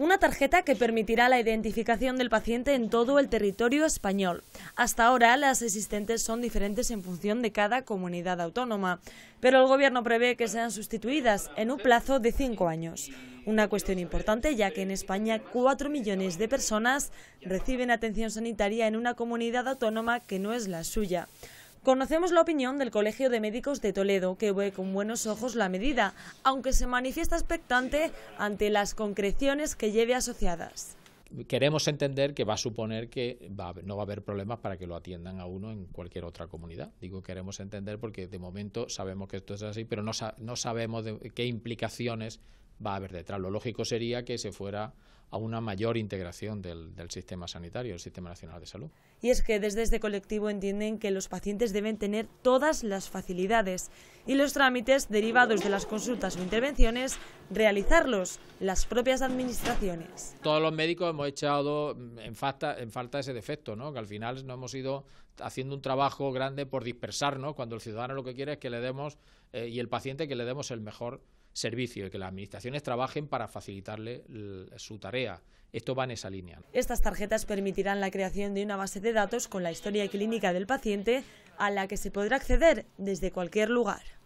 Una tarjeta que permitirá la identificación del paciente en todo el territorio español. Hasta ahora las existentes son diferentes en función de cada comunidad autónoma, pero el Gobierno prevé que sean sustituidas en un plazo de cinco años. Una cuestión importante ya que en España cuatro millones de personas reciben atención sanitaria en una comunidad autónoma que no es la suya. Conocemos la opinión del Colegio de Médicos de Toledo, que ve con buenos ojos la medida, aunque se manifiesta expectante ante las concreciones que lleve asociadas queremos entender que va a suponer que no va a haber problemas para que lo atiendan a uno en cualquier otra comunidad. Digo queremos entender porque de momento sabemos que esto es así, pero no, sabemos qué implicaciones va a haber detrás. Lo lógico sería que se fuera a una mayor integración del, sistema sanitario, del Sistema Nacional de Salud. Y es que desde este colectivo entienden que los pacientes deben tener todas las facilidades y los trámites derivados de las consultas o intervenciones, realizarlos las propias administraciones. Todos los médicos hemos echado en falta, ese defecto, ¿no? que al final no hemos ido haciendo un trabajo grande por dispersarnos, cuando el ciudadano lo que quiere es que le demos, eh, y el paciente, que le demos el mejor servicio y que las administraciones trabajen para facilitarle su tarea. Esto va en esa línea. Estas tarjetas permitirán la creación de una base de datos con la historia clínica del paciente a la que se podrá acceder desde cualquier lugar.